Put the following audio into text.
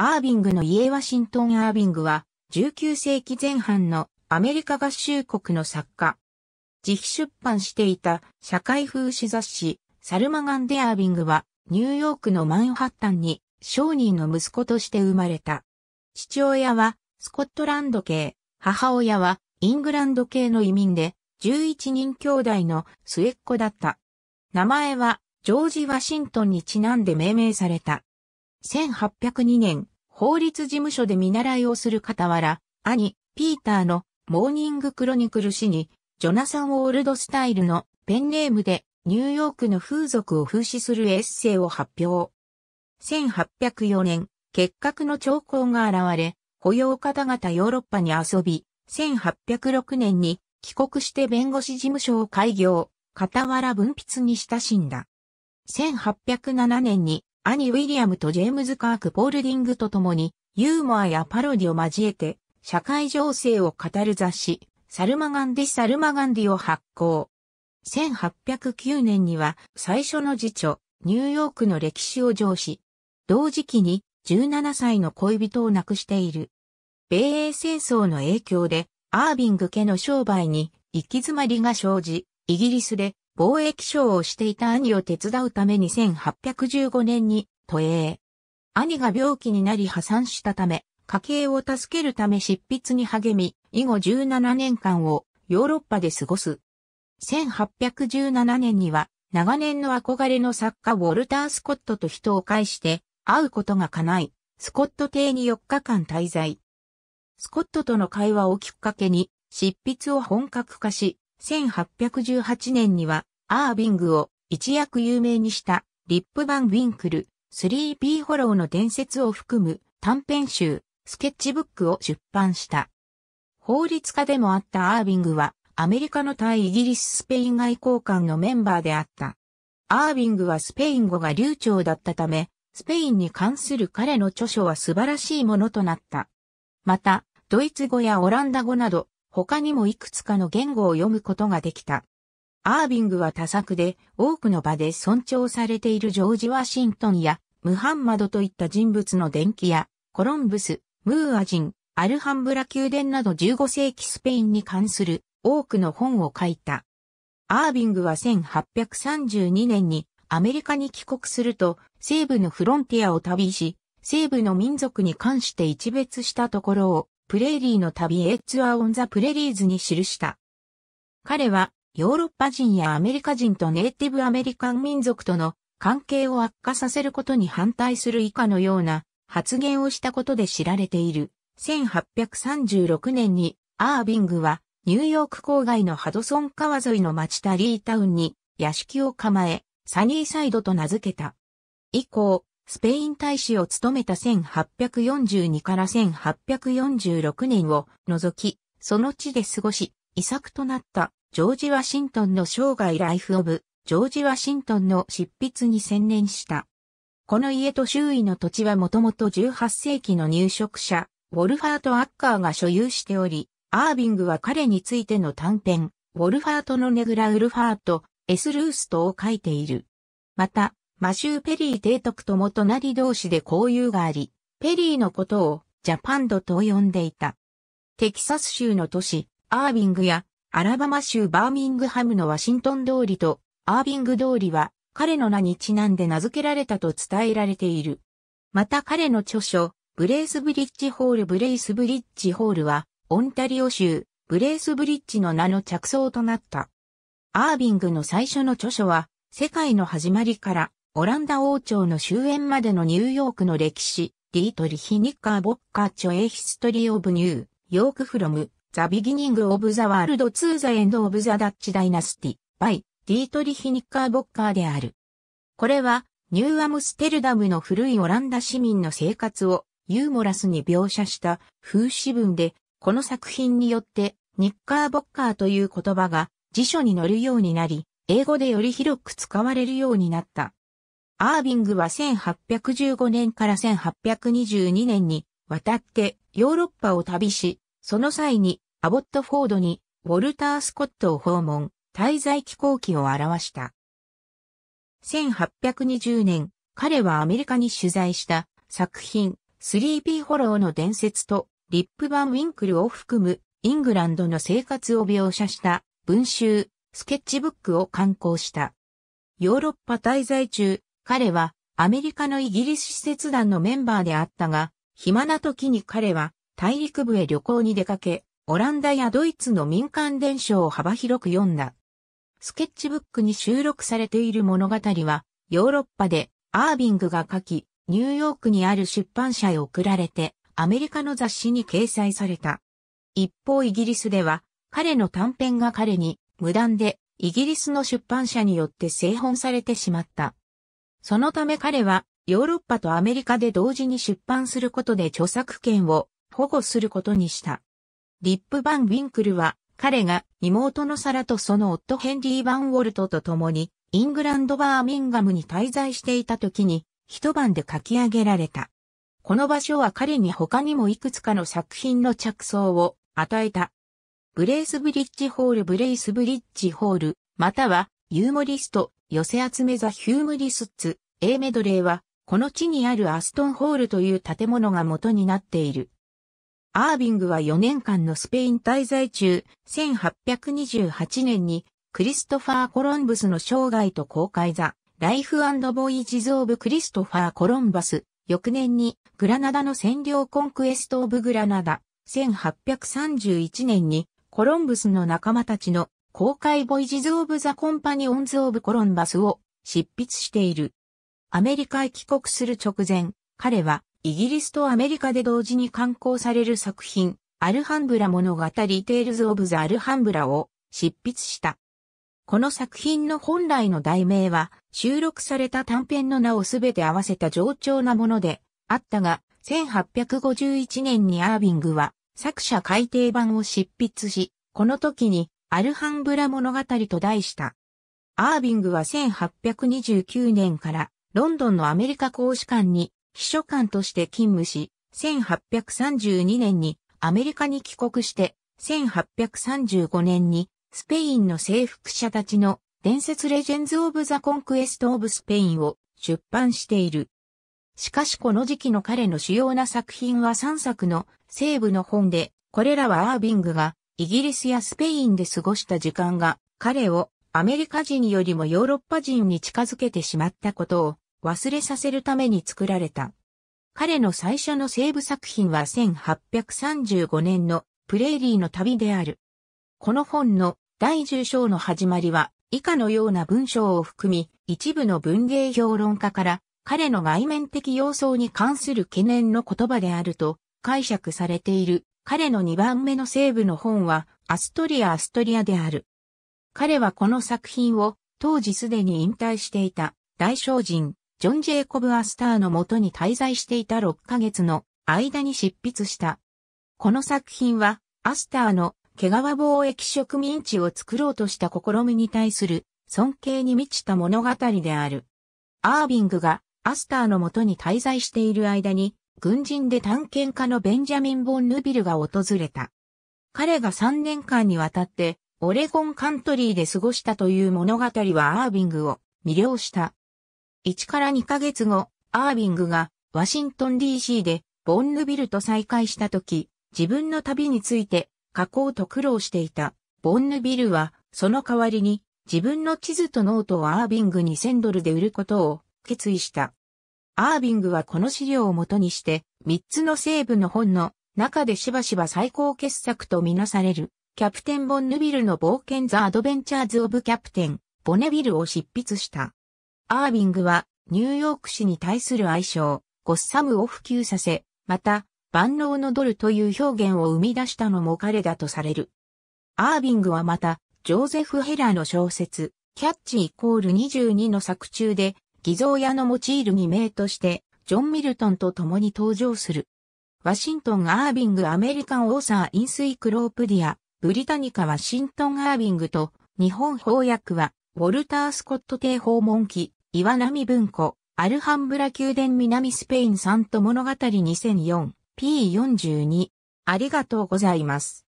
アービングの家ワシントン・アービングは、19世紀前半のアメリカ合衆国の作家。自費出版していた社会風刺雑誌、サルマガンデ・アービングは、ニューヨークのマンハッタンに商人の息子として生まれた。父親はスコットランド系、母親はイングランド系の移民で、11人兄弟の末っ子だった。名前はジョージ・ワシントンにちなんで命名された。1802年、法律事務所で見習いをする傍ら、兄、ピーターのモーニングクロニクル誌に、ジョナサン・オールドスタイルのペンネームでニューヨークの風俗を風刺するエッセイを発表。1804年、結核の兆候が現れ、雇用方々ヨーロッパに遊び、1806年に帰国して弁護士事務所を開業、傍ら文筆に親しんだ。1807年に兄ウィリアムとジェームズ・カーク・ポールディングと共に、ユーモアやパロディを交えて、社会情勢を語る雑誌、サルマガンディ・サルマガンディを発行。1809年には最初の次女、ニューヨークの歴史を上司。同時期に17歳の恋人を亡くしている。米英戦争の影響で、アービング家の商売に行き詰まりが生じ、イギリスで貿易商をしていた兄を手伝うために1815年に都営。兄が病気になり破産したため、家計を助けるため執筆に励み、以後17年間をヨーロッパで過ごす。1817年には長年の憧れの作家ウォルター・スコットと人を介して会うことが叶い、スコット邸に4日間滞在。スコットとの会話をきっかけに執筆を本格化し、1818年には、アービングを一躍有名にした、リップ・バン・ウィンクル、スリー・ピー・ホローの伝説を含む短編集、スケッチブックを出版した。法律家でもあったアービングは、アメリカの対イギリス・スペイン外交官のメンバーであった。アービングはスペイン語が流暢だったため、スペインに関する彼の著書は素晴らしいものとなった。また、ドイツ語やオランダ語など、他にもいくつかの言語を読むことができた。アービングは多作で多くの場で尊重されているジョージ・ワシントンやムハンマドといった人物の伝記やコロンブス、ムーア人、アルハンブラ宮殿など15世紀スペインに関する多くの本を書いた。アービングは1832年にアメリカに帰国すると西部のフロンティアを旅し、西部の民族に関して一別したところをプレーリーの旅エッツアーオンザプレリーズに記した。彼は、ヨーロッパ人やアメリカ人とネイティブアメリカン民族との関係を悪化させることに反対する以下のような発言をしたことで知られている。1836年にアービングはニューヨーク郊外のハドソン川沿いの町タリータウンに屋敷を構え、サニーサイドと名付けた。以降、スペイン大使を務めた1842から1846年を除き、その地で過ごし、遺作となったジョージ・ワシントンの生涯ライフ・オブ・ジョージ・ワシントンの執筆に専念した。この家と周囲の土地はもともと18世紀の入植者、ウォルファート・アッカーが所有しており、アービングは彼についての短編、ウォルファートのネグラ・ウルファート、エスルーストを書いている。また、マシュー・ペリー提督とも隣同士で交友があり、ペリーのことをジャパンドと呼んでいた。テキサス州の都市、アービングや、アラバマ州バーミングハムのワシントン通りと、アービング通りは、彼の名にちなんで名付けられたと伝えられている。また彼の著書、ブレイスブリッジホールブレイスブリッジホールは、オンタリオ州、ブレイスブリッジの名の着想となった。アービングの最初の著書は、世界の始まりから、オランダ王朝の終焉までのニューヨークの歴史、ディートリヒ・ニッカー・ボッカーチョ・エ・ヒストリー・オブ・ニュー、ヨーク・フロム、ザ・ビギニング・オブ・ザ・ワールド・ツー・ザ・エンド・オブ・ザ・ダッチ・ダイナスティ、バイ、ディートリヒ・ニッカー・ボッカーである。これは、ニューアムステルダムの古いオランダ市民の生活をユーモラスに描写した風刺文で、この作品によってニッカーボッカーという言葉が辞書に載るようになり、英語でより広く使われるようになった。アービングは1815年から1822年に渡ってヨーロッパを旅し、その際にアボットフォードにウォルター・スコットを訪問、滞在飛行機を表した。1820年、彼はアメリカに取材した作品、スリーピーホローの伝説と、リップ・バン・ウィンクルを含むイングランドの生活を描写した文集、スケッチブックを刊行した。ヨーロッパ滞在中、彼はアメリカのイギリス施設団のメンバーであったが、暇な時に彼は大陸部へ旅行に出かけ、オランダやドイツの民間伝承を幅広く読んだ。スケッチブックに収録されている物語は、ヨーロッパでアービングが書き、ニューヨークにある出版社へ送られて、アメリカの雑誌に掲載された。一方イギリスでは、彼の短編が彼に無断でイギリスの出版社によって製本されてしまった。そのため彼はヨーロッパとアメリカで同時に出版することで著作権を保護することにした。リップ・バン・ウィンクルは彼が妹のサラとその夫ヘンリー・バン・ウォルトと共にイングランド・バーミンガムに滞在していた時に一晩で書き上げられた。この場所は彼に他にもいくつかの作品の着想を与えた。ブレイスブリッジホールブレイスブリッジホール、またはユーモリスト寄せ集めザ・ヒュームリスッツ、A メドレーは、この地にあるアストンホールという建物が元になっている。アービングは4年間のスペイン滞在中、1828年に、クリストファー・コロンブスの生涯と公開ザ・ライフボイジズ・オブ・クリストファー・コロンバス、翌年に、グラナダの占領コンクエスト・オブ・グラナダ、1831年に、コロンブスの仲間たちの公開ボイジズ・オブ・ザ・コンパニオンズ・オブ・コロンバスを執筆している。アメリカへ帰国する直前、彼はイギリスとアメリカで同時に刊行される作品、アルハンブラ物語テールズ・オブ・ザ・アルハンブラを執筆した。この作品の本来の題名は収録された短編の名をすべて合わせた冗長なものであったが、1851年にアービングは作者改訂版を執筆し、この時にアルハンブラ物語と題した。アービングは1829年からロンドンのアメリカ公使館に秘書官として勤務し、1832年にアメリカに帰国して、1835年にスペインの征服者たちの伝説レジェンズ・オブ・ザ・コンクエスト・オブ・スペインを出版している。しかしこの時期の彼の主要な作品は3作の西部の本で、これらはアービングがイギリスやスペインで過ごした時間が彼をアメリカ人よりもヨーロッパ人に近づけてしまったことを忘れさせるために作られた。彼の最初の西部作品は1835年のプレーリーの旅である。この本の第10章の始まりは以下のような文章を含み一部の文芸評論家から彼の外面的様相に関する懸念の言葉であると解釈されている彼の2番目の西部の本は、アストリア・アストリアである。彼はこの作品を、当時すでに引退していた、大商人、ジョン・ジェイコブ・アスターのもとに滞在していた6ヶ月の間に執筆した。この作品は、アスターの毛皮貿易植民地を作ろうとした試みに対する尊敬に満ちた物語である。アービングがアスターのもとに滞在している間に軍人で探検家のベンジャミン・ボン・ヌビルが訪れた。彼が3年間にわたってオレゴンカントリーで過ごしたという物語はアービングを魅了した。1から2ヶ月後、アービングがワシントン DC でボンヌビルと再会した時、自分の旅について書こうと苦労していた。ボンヌビルはその代わりに自分の地図とノートをアービングに1000ドルで売ることを決意した。アービングはこの資料をもとにして、三つの西部の本の中でしばしば最高傑作とみなされる、キャプテン・ボンヌビルの冒険ザ・アドベンチャーズ・オブ・キャプテン、ボネビルを執筆した。アービングは、ニューヨーク市に対する愛称、ゴッサムを普及させ、また、万能のドルという表現を生み出したのも彼だとされる。アービングはまた、ジョーゼフ・ヘラーの小説、キャッチイコール22の作中で、偽造屋の用いる偽名として、ジョン・ミルトンと共に登場する。ワシントン・アービング・アメリカン・オーサー・インスイクロープディア、ブリタニカ・ワシントン・アービングと、日本翻訳は、ウォルター・スコット邸訪問記、岩波文庫、アルハンブラ宮殿南スペインさんと物語 2004p42。ありがとうございます。